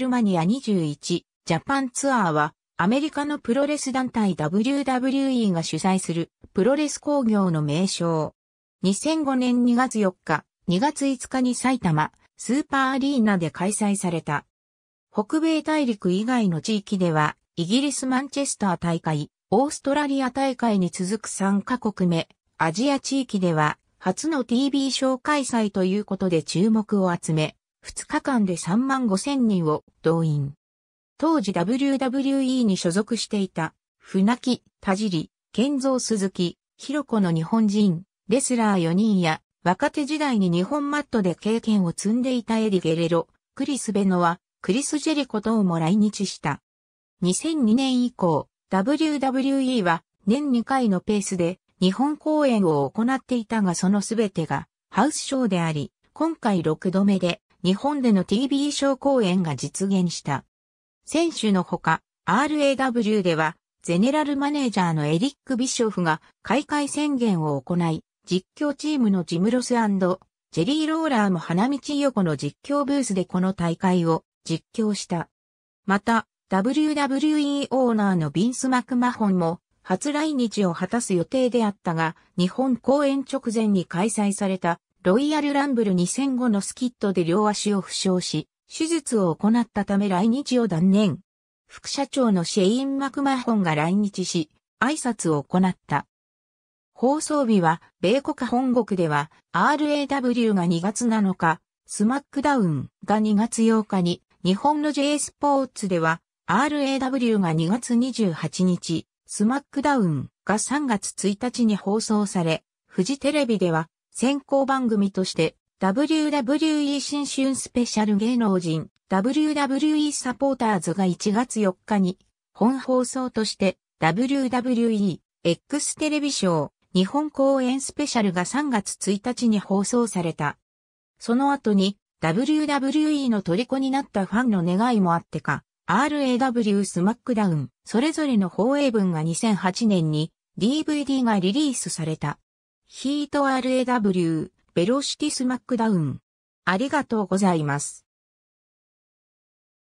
ルマニア21ジャパンツアーはアメリカのプロレス団体 WWE が主催するプロレス工業の名称。2005年2月4日、2月5日に埼玉スーパーアリーナで開催された。北米大陸以外の地域ではイギリスマンチェスター大会、オーストラリア大会に続く3カ国目、アジア地域では初の TV ショー開催ということで注目を集め、2日間で3万5千人を動員。当時 WWE に所属していた、船木、田尻、健三鈴木、広子の日本人、レスラー4人や、若手時代に日本マットで経験を積んでいたエリ・ゲレロ、クリス・ベノは、クリス・ジェリコ等も来日した。2002年以降、WWE は年2回のペースで日本公演を行っていたがそのすべてがハウスショーであり、今回6度目で日本での TV 賞公演が実現した。選手のほか、RAW では、ゼネラルマネージャーのエリック・ビショフが開会宣言を行い、実況チームのジムロスジェリー・ローラーも花道横の実況ブースでこの大会を実況した。また、WWE オーナーのビンス・マクマホンも初来日を果たす予定であったが、日本公演直前に開催されたロイヤルランブル2005のスキットで両足を負傷し、手術を行ったため来日を断念。副社長のシェイン・マクマホンが来日し、挨拶を行った。放送日は、米国本国では、RAW が2月7日、スマックダウンが2月8日に、日本の J スポーツでは、RAW が2月28日、スマックダウンが3月1日に放送され、フジテレビでは先行番組として WWE 新春スペシャル芸能人 WWE サポーターズが1月4日に本放送として WWE X テレビショー日本公演スペシャルが3月1日に放送された。その後に WWE の虜になったファンの願いもあってか RAW スマックダウンそれぞれの放映分が2008年に DVD がリリースされた。ヒート RAW、ベロシティスマックダウン。ありがとうございます。